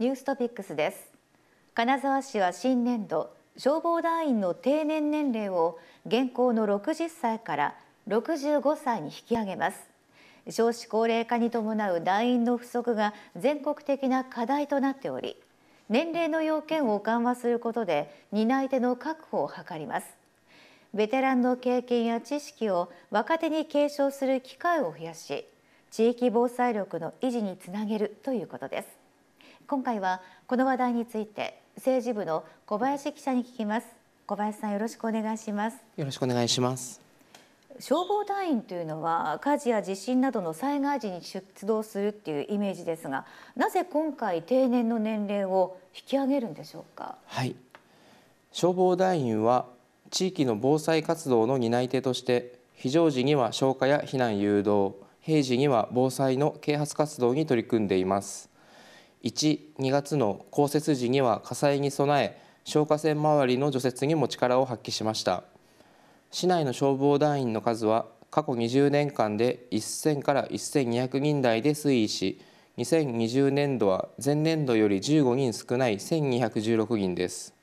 ニューストピックスです金沢市は新年度消防団員の定年年齢を現行の60歳から65歳に引き上げます少子高齢化に伴う団員の不足が全国的な課題となっており年齢の要件を緩和することで担い手の確保を図りますベテランの経験や知識を若手に継承する機会を増やし地域防災力の維持につなげるということです今回はこの話題について政治部の小林記者に聞きます小林さんよろしくお願いしますよろしくお願いします消防隊員というのは火事や地震などの災害時に出動するっていうイメージですがなぜ今回定年の年齢を引き上げるんでしょうかはい消防団員は地域の防災活動の担い手として非常時には消火や避難誘導平時には防災の啓発活動に取り組んでいます12月の降雪時には火災に備え消火栓周りの除雪にも力を発揮しました市内の消防団員の数は過去20年間で1000から1200人台で推移し2020年度は前年度より15人少ない1216人です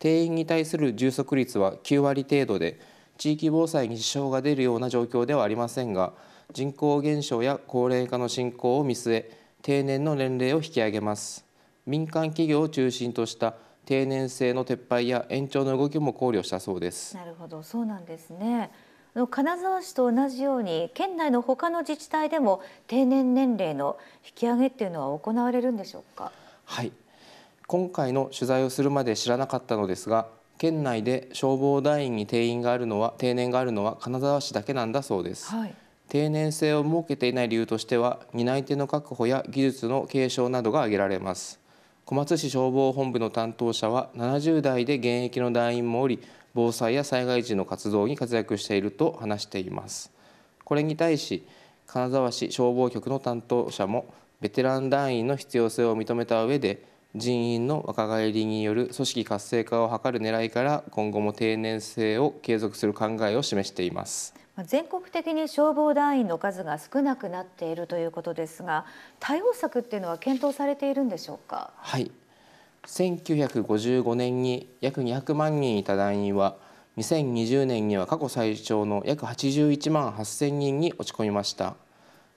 定員に対する充足率は9割程度で地域防災に支障が出るような状況ではありませんが人口減少や高齢化の進行を見据え定年の年齢を引き上げます民間企業を中心とした定年制の撤廃や延長の動きも考慮したそうですなるほどそうなんですね金沢市と同じように県内の他の自治体でも定年年齢の引き上げっていうのは行われるんでしょうかはい今回の取材をするまで知らなかったのですが県内で消防団員に定員があるのは定年があるのは金沢市だけなんだそうです、はい定年制を設けていない理由としては担い手の確保や技術の継承などが挙げられます小松市消防本部の担当者は70代で現役の団員もおり防災や災害時の活動に活躍していると話していますこれに対し金沢市消防局の担当者もベテラン団員の必要性を認めた上で人員の若返りによる組織活性化を図る狙いから今後も定年制を継続する考えを示しています全国的に消防団員の数が少なくなっているということですが対応策っていうのは検討されているんでしょうかはい1955年に約200万人いた団員は2020年には過去最長の約81万8000人に落ち込みました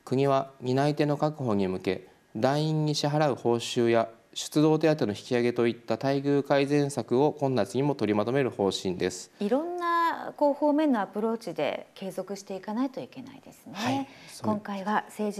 国は担い手の確保に向け団員に支払う報酬や出動手当の引き上げといった待遇改善策を今夏にも取りまとめる方針ですいろんなこう方面のアプローチで継続していかないといけないですね、はい、今回は政治